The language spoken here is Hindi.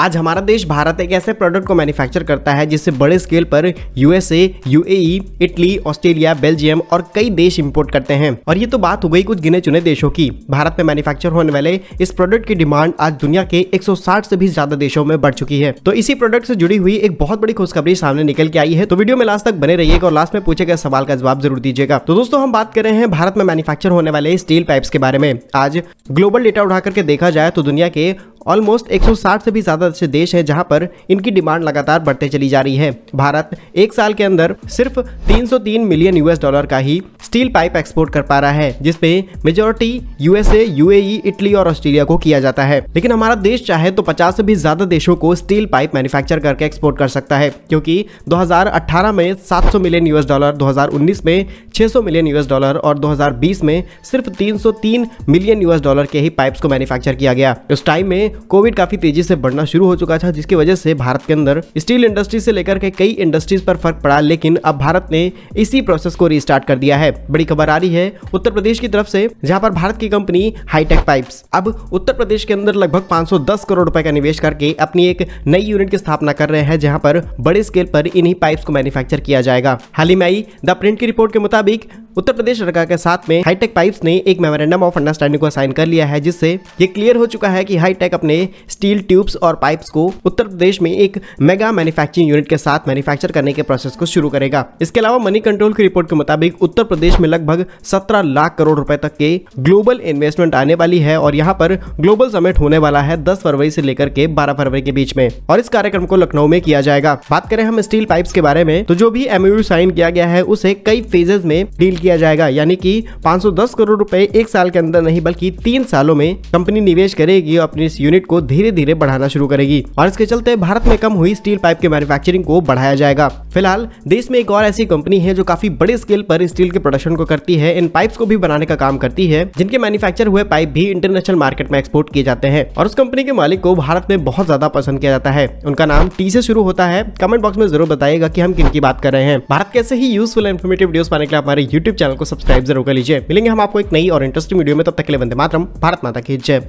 आज हमारा देश भारत एक ऐसे प्रोडक्ट को मैन्युफैक्चर करता है जिससे बड़े स्केल पर USA UAE Italy Australia Belgium और कई देश इम्पोर्ट करते हैं और ये तो बात हो गई कुछ गिने चुने देशों की भारत में मैन्युफैक्चर होने वाले इस प्रोडक्ट की डिमांड आज दुनिया के एक से भी ज्यादा देशों में बढ़ चुकी है तो इसी प्रोडक्ट से जुड़ी हुई एक बहुत बड़ी खुशखबरी सामने निकल के आई है तो वीडियो में लास्ट तक बने रहिएगा और लास्ट में पूछे गए सवाल का जवाब जरूर दीजिएगा तो दोस्तों हम बात कर रहे हैं भारत में मैन्युफैक्चर होने वाले स्टील पाइप के बारे में आज ग्लोबल डेटा उठा करके देखा जाए तो दुनिया के ऑलमोस्ट 160 से भी ज़्यादा ऐसे देश हैं जहां पर इनकी डिमांड लगातार बढ़ते चली जा रही है भारत एक साल के अंदर सिर्फ 303 मिलियन यूएस डॉलर का ही स्टील पाइप एक्सपोर्ट कर पा रहा है जिसपे मेजोरिटी यूएसए यूएई इटली और ऑस्ट्रेलिया को किया जाता है लेकिन हमारा देश चाहे तो पचास से भी ज्यादा देशों को स्टील पाइप मैन्युफैक्चर करके एक्सपोर्ट कर सकता है क्योंकि 2018 में 700 मिलियन यूएस डॉलर 2019 में 600 मिलियन यूएस डॉलर और 2020 में सिर्फ 303 मिलियन यूएस डॉलर के ही पाइप्स को मैन्युफैक्चर किया गया उस टाइम में कोविड काफी तेजी से बढ़ना शुरू हो चुका था जिसकी वजह से भारत के अंदर स्टील इंडस्ट्री से लेकर के कई इंडस्ट्रीज पर फर्क पड़ा लेकिन अब भारत ने इसी प्रोसेस को रिस्टार्ट कर दिया है बड़ी खबर आ रही है उत्तर प्रदेश की तरफ से जहाँ पर भारत की कंपनी हाईटेक पाइप अब उत्तर प्रदेश के अंदर लगभग पांच करोड़ रुपए का निवेश करके अपनी एक नई यूनिट की स्थापना कर रहे हैं जहाँ पर बड़े स्केल पर इन्हीं पाइप को मैन्युफैक्चर किया जाएगा हाल ही में आई द प्रिंट की रिपोर्ट के मुताबिक उत्तर प्रदेश सरकार के साथ में हाईटेक पाइप्स ने एक मेमोरेंडम ऑफ अंडरस्टैंडिंग को साइन कर लिया है जिससे ये क्लियर हो चुका है कि हाईटेक अपने स्टील ट्यूब्स और पाइप्स को उत्तर प्रदेश में एक मेगा मैन्युफैक्चरिंग यूनिट के साथ मैन्युफैक्चर करने के प्रोसेस को शुरू करेगा इसके अलावा मनी कंट्रोल की रिपोर्ट के मुताबिक उत्तर प्रदेश में लगभग सत्रह लाख करोड़ रुपए तक के ग्लोबल इन्वेस्टमेंट आने वाली है और यहाँ पर ग्लोबल समिट होने वाला है दस फरवरी से लेकर के बारह फरवरी के बीच में और इस कार्यक्रम को लखनऊ में किया जाएगा बात करें हम स्टील पाइप्स के बारे में तो जो भी एमयू साइन किया गया है उसे कई फेजेज में डील किया जाएगा यानी कि 510 करोड़ रुपए एक साल के अंदर नहीं बल्कि तीन सालों में कंपनी निवेश करेगी और अपनी इस यूनिट को धीरे धीरे बढ़ाना शुरू करेगी और इसके चलते भारत में कम हुई स्टील पाइप के मैन्युफैक्चरिंग को बढ़ाया जाएगा फिलहाल देश में एक और ऐसी कंपनी है जो काफी बड़े स्केल पर स्टील के प्रोडक्शन को करती है इन पाइप को भी बनाने का काम करती है जिनके मैन्युफैक्चर हुए पाइप भी इंटरनेशनल मार्केट में एक्सपोर्ट किए जाते हैं और उस कंपनी के मालिक को भारत में बहुत ज्यादा पसंद किया जाता है उनका नाम टी से शुरू होता है कमेंट बॉक्स में जरूर बताएगा की हम किन की बात कर रहे हैं भारत कैसे ही यूजफुल इन्फॉर्मेटिव वीडियोस पाने के लिए हमारे यूट्यूब यूट्यूब चैनल को सब्सक्राइब जरूर कर लीजिए मिलेंगे हम आपको एक नई और इंटरेस्टिंग वीडियो में तब तक के लिए वंदे मातरम भारत माता की जय